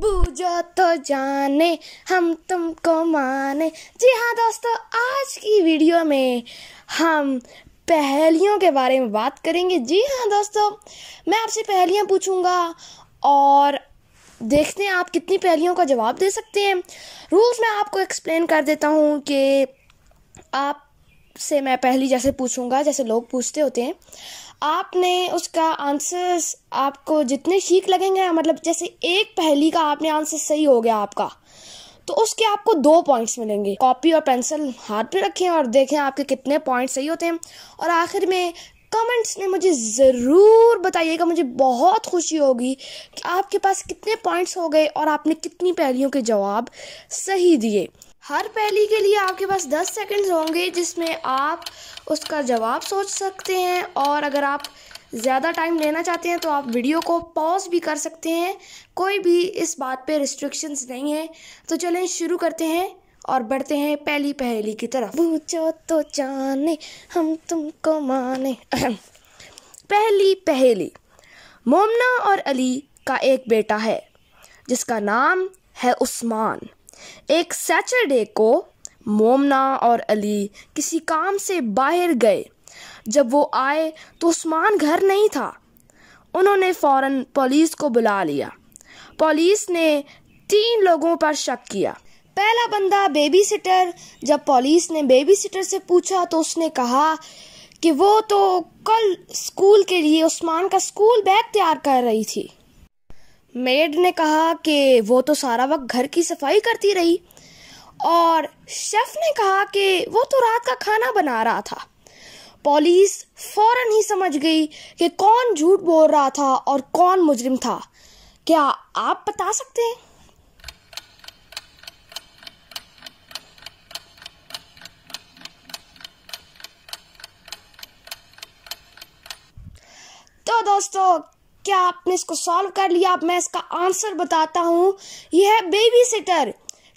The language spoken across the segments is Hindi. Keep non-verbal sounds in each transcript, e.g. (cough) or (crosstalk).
बूझो तो जाने हम तुमको माने जी हाँ दोस्तों आज की वीडियो में हम पहेलियों के बारे में बात करेंगे जी हाँ दोस्तों मैं आपसे पहेलियाँ पूछूंगा और देखते हैं आप कितनी पहेलियों का जवाब दे सकते हैं रूल्स मैं आपको एक्सप्लेन कर देता हूँ कि आप से मैं पहली जैसे पूछूंगा जैसे लोग पूछते होते हैं आपने उसका आंसर्स आपको जितने ठीक लगेंगे मतलब जैसे एक पहली का आपने आंसर सही हो गया आपका तो उसके आपको दो पॉइंट्स मिलेंगे कॉपी और पेंसिल हाथ पे रखें और देखें आपके कितने पॉइंट सही होते हैं और आखिर में कमेंट्स में मुझे ज़रूर बताइएगा मुझे बहुत खुशी होगी कि आपके पास कितने पॉइंट्स हो गए और आपने कितनी पहलियों के जवाब सही दिए हर पहली के लिए आपके पास 10 सेकंड्स होंगे जिसमें आप उसका जवाब सोच सकते हैं और अगर आप ज़्यादा टाइम लेना चाहते हैं तो आप वीडियो को पॉज भी कर सकते हैं कोई भी इस बात पे रिस्ट्रिक्शंस नहीं है तो चलें शुरू करते हैं और बढ़ते हैं पहली पहली की तरफ पूछो तो जाने हम तुमको माने (clears throat) पहली पहली मोमना और अली का एक बेटा है जिसका नाम है उस्मान एक सैटरडे को मोमना और अली किसी काम से बाहर गए जब वो आए तो उस्मान घर नहीं था उन्होंने फौरन पुलिस को बुला लिया पुलिस ने तीन लोगों पर शक किया पहला बंदा बेबी सिटर जब पुलिस ने बेबी सिटर से पूछा तो उसने कहा कि वो तो कल स्कूल के लिए उस्मान का स्कूल बैग तैयार कर रही थी मेड ने कहा कि वो तो सारा वक्त घर की सफाई करती रही और शेफ ने कहा कि वो तो रात का खाना बना रहा था पुलिस फौरन ही समझ गई कि कौन झूठ बोल रहा था और कौन मुजरिम था क्या आप बता सकते हैं तो दोस्तों क्या आपने इसको सॉल्व कर लिया अब मैं इसका आंसर बताता हूँ यह है बेबी सिटर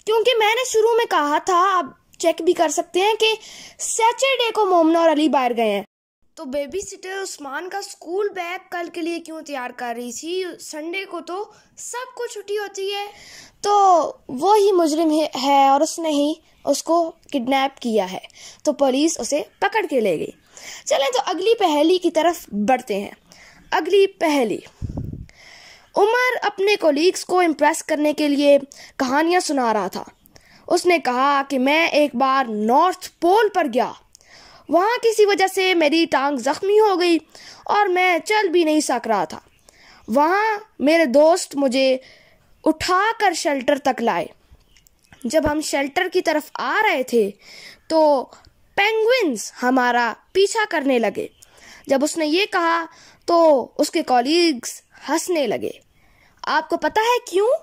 क्योंकि मैंने शुरू में कहा था आप चेक भी कर सकते हैं कि सैटरडे को मोमना और अली बाहर गए हैं तो बेबी सिटर उस्मान का स्कूल बैग कल के लिए क्यों तैयार कर रही थी संडे को तो सबको छुट्टी होती है तो वो ही मुजरिम है और उसने ही उसको किडनैप किया है तो पुलिस उसे पकड़ के ले गई चलें तो अगली पहेली की तरफ बढ़ते हैं अगली पहली उमर अपने कोलीग्स को इम्प्रेस करने के लिए कहानियाँ सुना रहा था उसने कहा कि मैं एक बार नॉर्थ पोल पर गया वहाँ किसी वजह से मेरी टांग ज़ख्मी हो गई और मैं चल भी नहीं सक रहा था वहाँ मेरे दोस्त मुझे उठा कर शेल्टर तक लाए जब हम शेल्टर की तरफ आ रहे थे तो पेंगुइन्स हमारा पीछा करने लगे जब उसने ये कहा तो उसके कॉलीग्स हंसने लगे आपको पता है क्यों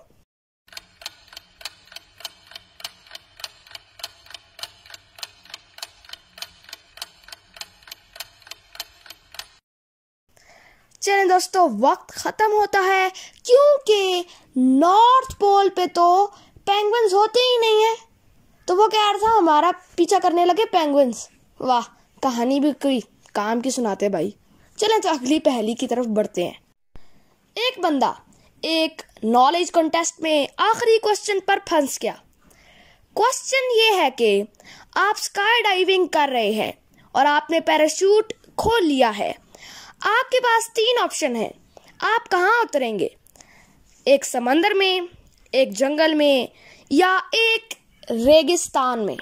चले दोस्तों वक्त खत्म होता है क्योंकि नॉर्थ पोल पे तो पेंगुइन्स होते ही नहीं है तो वो कह रहा था हमारा पीछा करने लगे पेंगुइन्स वाह कहानी भी कोई काम की सुनाते भाई चले तो अगली पहली की तरफ बढ़ते हैं एक बंदा एक नॉलेज कॉन्टेस्ट में आखिरी क्वेश्चन पर फंस गया क्वेश्चन ये है कि आप स्काई डाइविंग कर रहे हैं और आपने पैराशूट खोल लिया है आपके पास तीन ऑप्शन हैं आप कहाँ उतरेंगे एक समंदर में एक जंगल में या एक रेगिस्तान में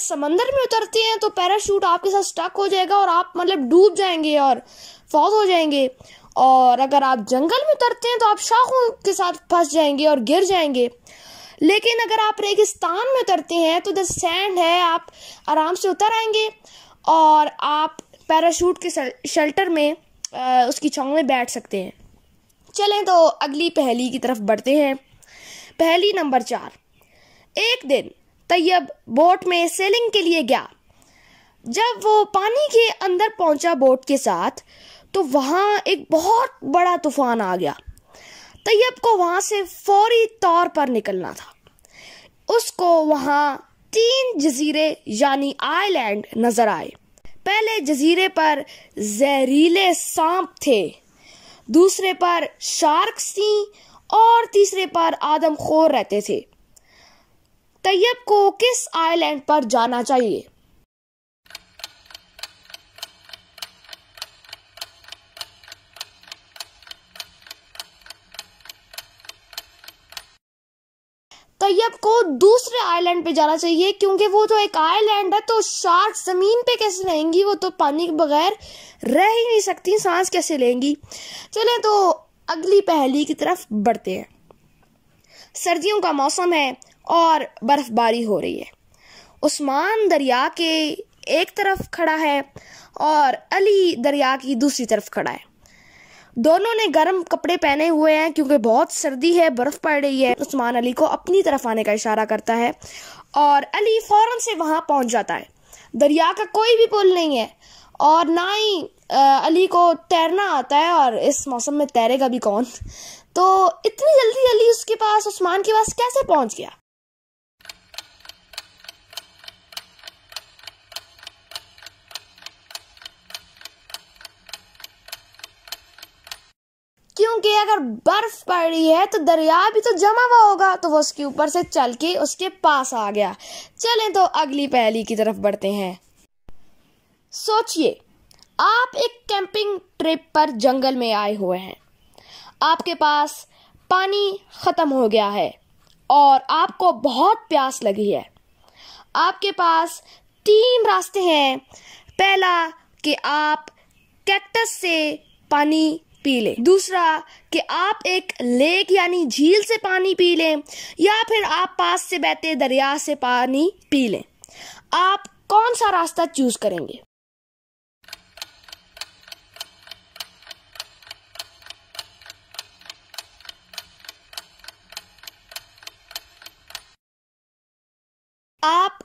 समंदर में उतरते हैं तो पैराशूट आपके साथ स्टक हो जाएगा और आप मतलब डूब जाएंगे और फौत हो जाएंगे और अगर आप जंगल में उतरते हैं तो आप शाखों के साथ फंस जाएंगे और गिर जाएंगे लेकिन अगर आप रेगिस्तान में उतरते हैं तो उधर सैंड है आप आराम से उतर आएंगे और आप पैराशूट के शेल्टर में आ, उसकी छाँव में बैठ सकते हैं चलें तो अगली पहली की तरफ बढ़ते हैं पहली नंबर चार एक दिन तैयब बोट में सेलिंग के लिए गया जब वो पानी के अंदर पहुंचा बोट के साथ तो वहाँ एक बहुत बड़ा तूफान आ गया तैयब को वहाँ से फौरी तौर पर निकलना था उसको वहाँ तीन जजीरे यानी आइलैंड नजर आए पहले जजीरे पर जहरीले सांप थे दूसरे पर शार्क्स थी और तीसरे पर आदमखोर रहते थे तैयब को किस आइलैंड पर जाना चाहिए तैयब को दूसरे आइलैंड पे जाना चाहिए क्योंकि वो तो एक आइलैंड है तो शार्क जमीन पे कैसे रहेंगी वो तो पानी के बगैर रह ही नहीं सकती सांस कैसे लेंगी चले तो अगली पहली की तरफ बढ़ते हैं सर्दियों का मौसम है और बर्फबारी हो रही है उस्मान दरिया के एक तरफ खड़ा है और अली दरिया की दूसरी तरफ खड़ा है दोनों ने गर्म कपड़े पहने हुए हैं क्योंकि बहुत सर्दी है बर्फ़ पड़ रही है उस्मान अली को अपनी तरफ आने का इशारा करता है और अली फ़ौरन से वहाँ पहुँच जाता है दरिया का कोई भी पुल नहीं है और ना ही अली को तैरना आता है और इस मौसम में तैरेगा भी कौन तो इतनी जल्दी अली उसके पास उस्मान के पास कैसे पहुँच गया अगर बर्फ पड़ी है तो दरिया भी तो जमा हुआ होगा तो वो उसके ऊपर से चल के उसके पास आ गया चलें तो अगली पहली की तरफ बढ़ते हैं सोचिए आप एक कैंपिंग ट्रिप पर जंगल में आए हुए हैं आपके पास पानी ख़त्म हो गया है और आपको बहुत प्यास लगी है आपके पास तीन रास्ते हैं पहला कि आप कैक्टस से पानी पी लें दूसरा कि आप एक लेक यानी झील से पानी पी लें या फिर आप पास से बहते दरिया से पानी पी लें आप कौन सा रास्ता चूज करेंगे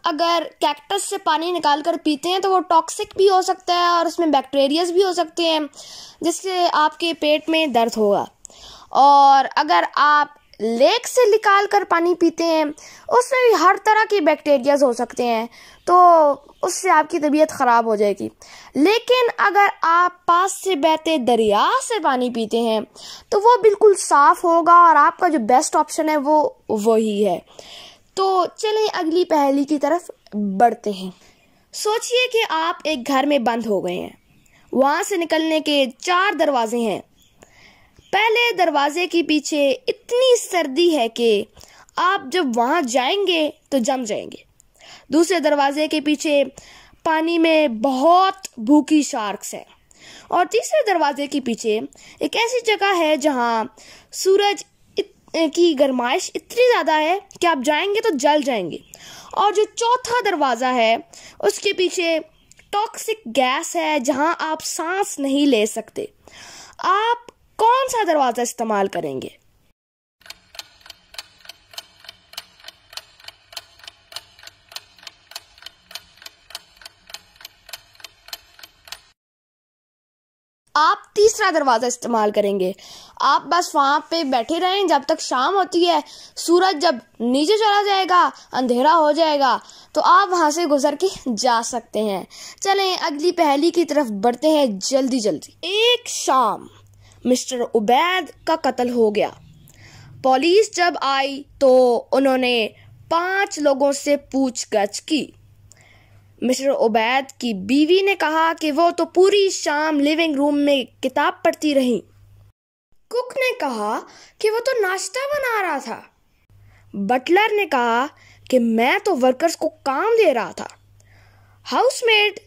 अगर कैक्टस से पानी निकाल कर पीते हैं तो वो टॉक्सिक भी हो सकता है और उसमें बैक्टीरियाज भी हो सकते हैं जिससे आपके पेट में दर्द होगा और अगर आप लेक से निकाल कर पानी पीते हैं उसमें भी हर तरह के बैक्टीरियाज हो सकते हैं तो उससे आपकी तबीयत ख़राब हो जाएगी लेकिन अगर आप पास से बहते दरिया से पानी पीते हैं तो वो बिल्कुल साफ़ होगा और आपका जो बेस्ट ऑप्शन है वो वही है तो चले अगली पहली की तरफ बढ़ते हैं सोचिए कि आप एक घर में बंद हो गए हैं वहाँ से निकलने के चार दरवाजे हैं पहले दरवाजे के पीछे इतनी सर्दी है कि आप जब वहाँ जाएंगे तो जम जाएंगे दूसरे दरवाजे के पीछे पानी में बहुत भूखी शार्क्स हैं और तीसरे दरवाजे के पीछे एक ऐसी जगह है जहाँ सूरज की गरमाइश इतनी ज़्यादा है कि आप जाएंगे तो जल जाएंगे और जो चौथा दरवाज़ा है उसके पीछे टॉक्सिक गैस है जहाँ आप सांस नहीं ले सकते आप कौन सा दरवाज़ा इस्तेमाल करेंगे आप तीसरा दरवाज़ा इस्तेमाल करेंगे आप बस वहाँ पे बैठे रहें जब तक शाम होती है सूरज जब नीचे चला जाएगा अंधेरा हो जाएगा तो आप वहाँ से गुजर के जा सकते हैं चलें अगली पहली की तरफ बढ़ते हैं जल्दी जल्दी एक शाम मिस्टर उबैद का कत्ल हो गया पुलिस जब आई तो उन्होंने पांच लोगों से गछ की मिस्टर उबैद की बीवी ने कहा कि वो तो पूरी शाम लिविंग रूम में किताब पढ़ती रही कुक ने कहा कि वो तो नाश्ता बना रहा था बटलर ने कहा कि मैं तो वर्कर्स को काम दे रहा था हाउसमेड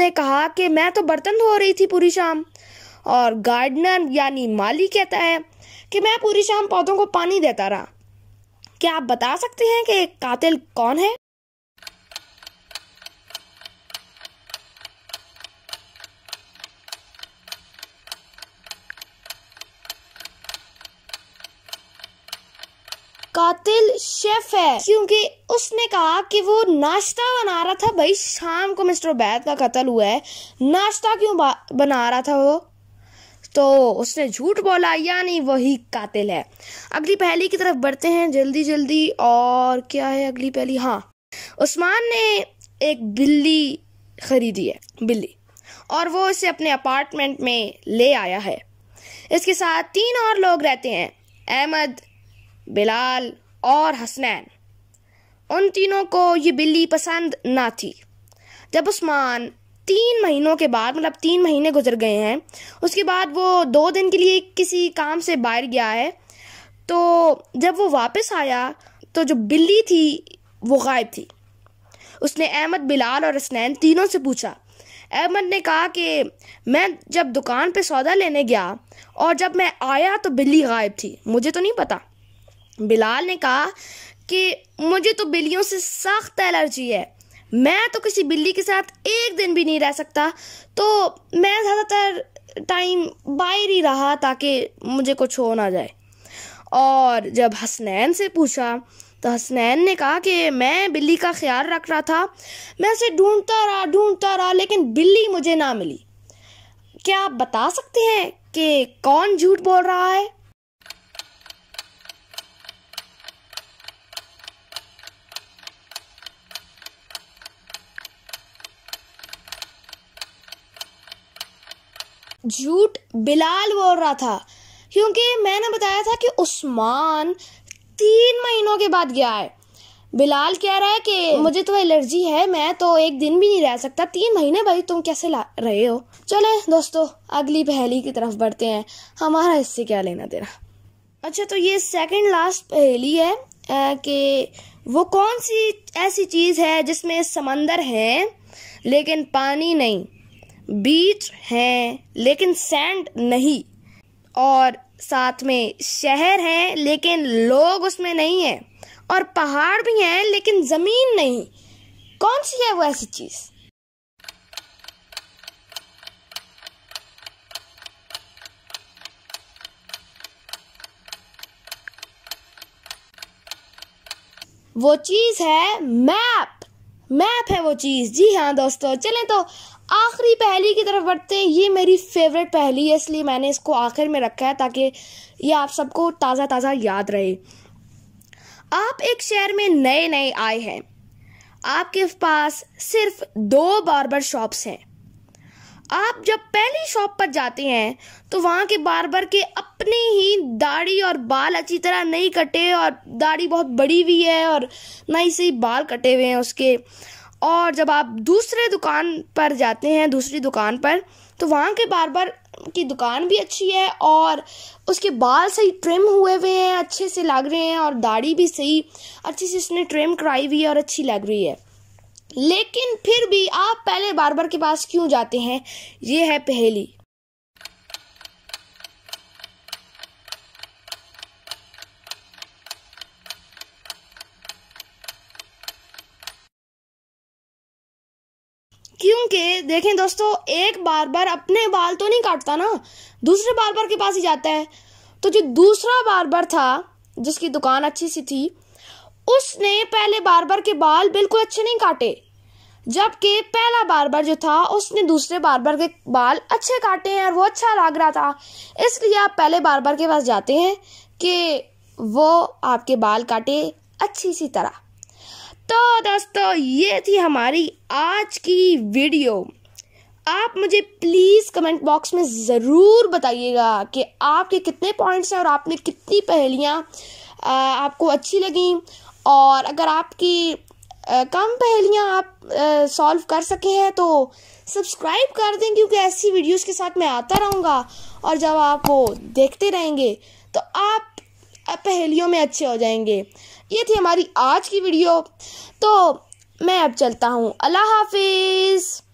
ने कहा कि मैं तो बर्तन धो रही थी पूरी शाम और गार्डनर यानी माली कहता है कि मैं पूरी शाम पौधों को पानी देता रहा क्या आप बता सकते हैं कि कातिल कौन है कातिल शेफ है क्योंकि उसने कहा कि वो नाश्ता बना रहा था भाई शाम को मिस्टर बैद का कत्ल हुआ है नाश्ता क्यों बना रहा था वो तो उसने झूठ बोला यानी वही कातिल है अगली पहली की तरफ बढ़ते हैं जल्दी जल्दी और क्या है अगली पहली हाँ उस्मान ने एक बिल्ली खरीदी है बिल्ली और वो इसे अपने अपार्टमेंट में ले आया है इसके साथ तीन और लोग रहते हैं अहमद बिलाल और हसनैन उन तीनों को ये बिल्ली पसंद ना थी जब उस्मान तीन महीनों के बाद मतलब तीन महीने गुजर गए हैं उसके बाद वो दो दिन के लिए किसी काम से बाहर गया है तो जब वो वापस आया तो जो बिल्ली थी वो गायब थी उसने अहमद बिलाल और हसनैन तीनों से पूछा अहमद ने कहा कि मैं जब दुकान पे सौदा लेने गया और जब मैं आया तो बिल्ली गायब थी मुझे तो नहीं पता बिलाल ने कहा कि मुझे तो बिल्लियों से सख्त एलर्जी है मैं तो किसी बिल्ली के साथ एक दिन भी नहीं रह सकता तो मैं ज़्यादातर टाइम बाहर ही रहा ताकि मुझे कुछ हो ना जाए और जब हसनैन से पूछा तो हसनैन ने कहा कि मैं बिल्ली का ख्याल रख रहा था मैं उसे ढूंढता रहा ढूंढता रहा लेकिन बिल्ली मुझे ना मिली क्या आप बता सकते हैं कि कौन झूठ बोल रहा है झूठ बिलाल बोल रहा था क्योंकि मैंने बताया था कि उस्मान तीन महीनों के बाद गया है बिलाल कह रहा है कि मुझे तो एलर्जी है मैं तो एक दिन भी नहीं रह सकता तीन महीने भाई तुम कैसे ला रहे हो चले दोस्तों अगली पहेली की तरफ बढ़ते हैं हमारा इससे क्या लेना देना अच्छा तो ये सेकंड लास्ट पहेली है कि वो कौन सी ऐसी चीज़ है जिसमें समंदर है लेकिन पानी नहीं बीच है लेकिन सैंड नहीं और साथ में शहर है लेकिन लोग उसमें नहीं है और पहाड़ भी हैं लेकिन ज़मीन नहीं कौन सी है वो ऐसी चीज़ वो चीज़ है मैप मैप है वो चीज़ जी हाँ दोस्तों चलें तो आखिरी पहली की तरफ बढ़ते हैं ये मेरी फेवरेट पहली है इसलिए मैंने इसको आखिर में रखा है ताकि ये आप सबको ताज़ा ताज़ा याद रहे आप एक शहर में नए नए आए हैं आपके पास सिर्फ दो बार्बर शॉप्स हैं आप जब पहली शॉप पर जाते हैं तो वहाँ के बार्बर के अपने ही दाढ़ी और बाल अच्छी तरह नहीं कटे और दाढ़ी बहुत बड़ी भी है और ना ही सही बाल कटे हुए हैं उसके और जब आप दूसरे दुकान पर जाते हैं दूसरी दुकान पर तो वहाँ के बार्बर की दुकान भी अच्छी है और उसके बाल सही ट्रिम हुए हुए हैं अच्छे से लग रहे हैं और दाढ़ी भी सही अच्छी से उसने ट्रिम कराई हुई है और अच्छी लग रही है लेकिन फिर भी आप पहले बार्बर के पास क्यों जाते हैं ये है पहली क्योंकि देखें दोस्तों एक बार बार अपने बाल तो नहीं काटता ना दूसरे बार बार के पास ही जाता है तो जो दूसरा बार बार था जिसकी दुकान अच्छी सी थी उसने पहले बार बार के बाल बिल्कुल अच्छे नहीं काटे जबकि पहला बार बार जो था उसने दूसरे बार बार के बाल अच्छे काटे हैं और वो अच्छा लग रहा था इसलिए आप पहले बार बार के पास जाते हैं कि वो आपके बाल काटे अच्छी सी तरह तो दोस्तों ये थी हमारी आज की वीडियो आप मुझे प्लीज़ कमेंट बॉक्स में ज़रूर बताइएगा कि आपके कितने पॉइंट्स हैं और आपने कितनी पहेलियाँ आपको अच्छी लगी और अगर आपकी कम पहेलियाँ आप सॉल्व कर सके हैं तो सब्सक्राइब कर दें क्योंकि ऐसी वीडियोस के साथ मैं आता रहूँगा और जब आप वो देखते रहेंगे तो आप पहेलियों में अच्छे हो जाएंगे ये थी हमारी आज की वीडियो तो मैं अब चलता हूँ अल्लाह हाफिज़